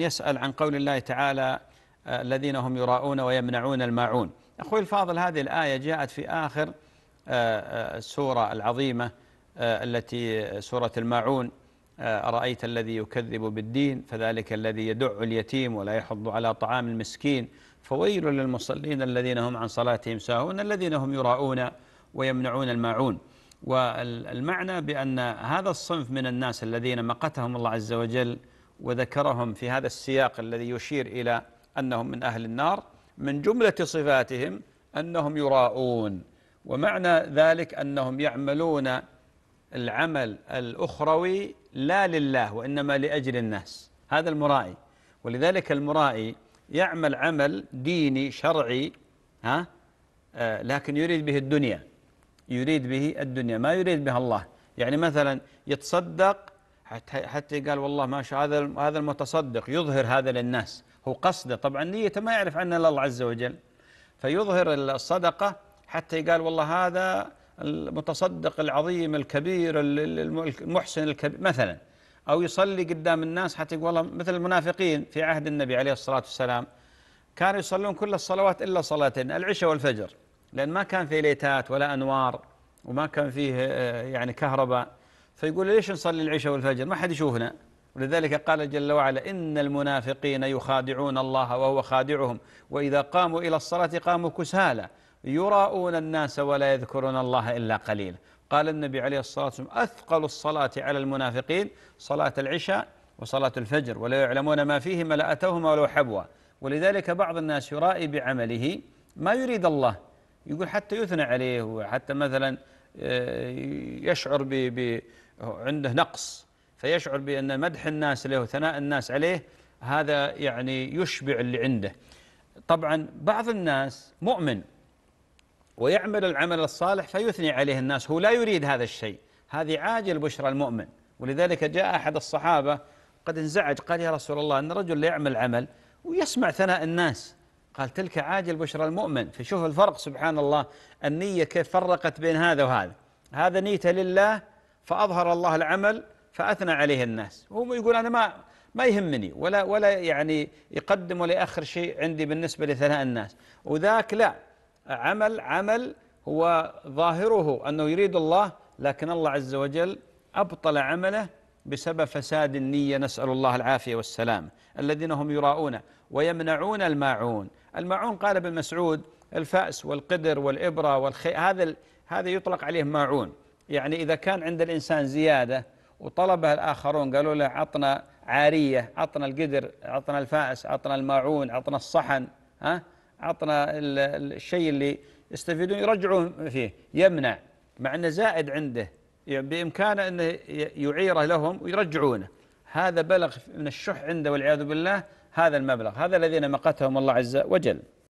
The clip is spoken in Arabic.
يسأل عن قول الله تعالى آه، الذين هم يراءون ويمنعون الماعون أخوي الفاضل هذه الآية جاءت في آخر آه، آه، السورة العظيمة التي سورة الماعون أرأيت الذي يكذب بالدين فذلك الذي يدع اليتيم ولا يحض على طعام المسكين فويل للمصلين الذين هم عن صلاتهم ساهون الذين هم يراءون ويمنعون الماعون والمعنى بأن هذا الصنف من الناس الذين مقتهم الله عز وجل وذكرهم في هذا السياق الذي يشير إلى أنهم من أهل النار من جملة صفاتهم أنهم يراءون ومعنى ذلك أنهم يعملون العمل الأخروي لا لله وإنما لأجل الناس هذا المرائي ولذلك المرائي يعمل عمل ديني شرعي ها آه لكن يريد به الدنيا يريد به الدنيا ما يريد بها الله يعني مثلا يتصدق حتى قال والله ما شاء هذا هذا المتصدق يظهر هذا للناس هو قصده طبعا نيته ما يعرف عنه الا الله عز وجل فيظهر الصدقه حتى قال والله هذا المتصدق العظيم الكبير المحسن الكبير مثلا او يصلي قدام الناس حتى يقول والله مثل المنافقين في عهد النبي عليه الصلاه والسلام كانوا يصلون كل الصلوات الا صلاتين العشاء والفجر لان ما كان في ليتات ولا انوار وما كان فيه آه، يعني كهرباء فيقول ليش نصلي العشاء والفجر ما حد يشوفنا ولذلك قال جل وعلا إن المنافقين يخادعون الله وهو خادعهم وإذا قاموا إلى الصلاة قاموا كسالى يراؤون الناس ولا يذكرون الله إلا قليلا قال النبي عليه الصلاة والسلام أثقل الصلاة على المنافقين صلاة العشاء وصلاة الفجر ولو يعلمون ما فيهما لأتوهما ولو حبوا ولذلك بعض الناس يرائي بعمله ما يريد الله يقول حتى يثنى عليه وحتى مثلا آه، يشعر ب عنده نقص فيشعر بأن مدح الناس له وثناء الناس عليه هذا يعني يشبع اللي عنده طبعا بعض الناس مؤمن ويعمل العمل الصالح فيثني عليه الناس هو لا يريد هذا الشيء هذه عاجل بشرى المؤمن ولذلك جاء أحد الصحابة قد انزعج قال يا رسول الله أن رجل يعمل عمل ويسمع ثناء الناس قال تلك عاجل بشرى المؤمن فشوف الفرق سبحان الله النية كيف فرقت بين هذا وهذا هذا نيته لله فأظهر الله العمل فأثنى عليه الناس هو يقول أنا ما ما يهمني ولا ولا يعني يقدم ولا يأخر شيء عندي بالنسبة لثناء الناس وذاك لا عمل عمل هو ظاهره أنه يريد الله لكن الله عز وجل أبطل عمله بسبب فساد النية نسأل الله العافية والسلام الذين هم يراؤون ويمنعون الماعون الماعون قال ابن مسعود الفأس والقدر والإبرة والخي هذا هذا يطلق عليه ماعون يعني إذا كان عند الإنسان زيادة وطلبها الآخرون قالوا له عطنا عارية عطنا القدر عطنا الفأس عطنا الماعون عطنا الصحن ها عطنا الشيء اللي يستفيدون يرجعون فيه يمنع مع أنه زائد عنده يعني بإمكانه أنه يعيره لهم ويرجعونه هذا بلغ من الشح عنده والعياذ بالله هذا المبلغ هذا الذين مقتهم الله عز وجل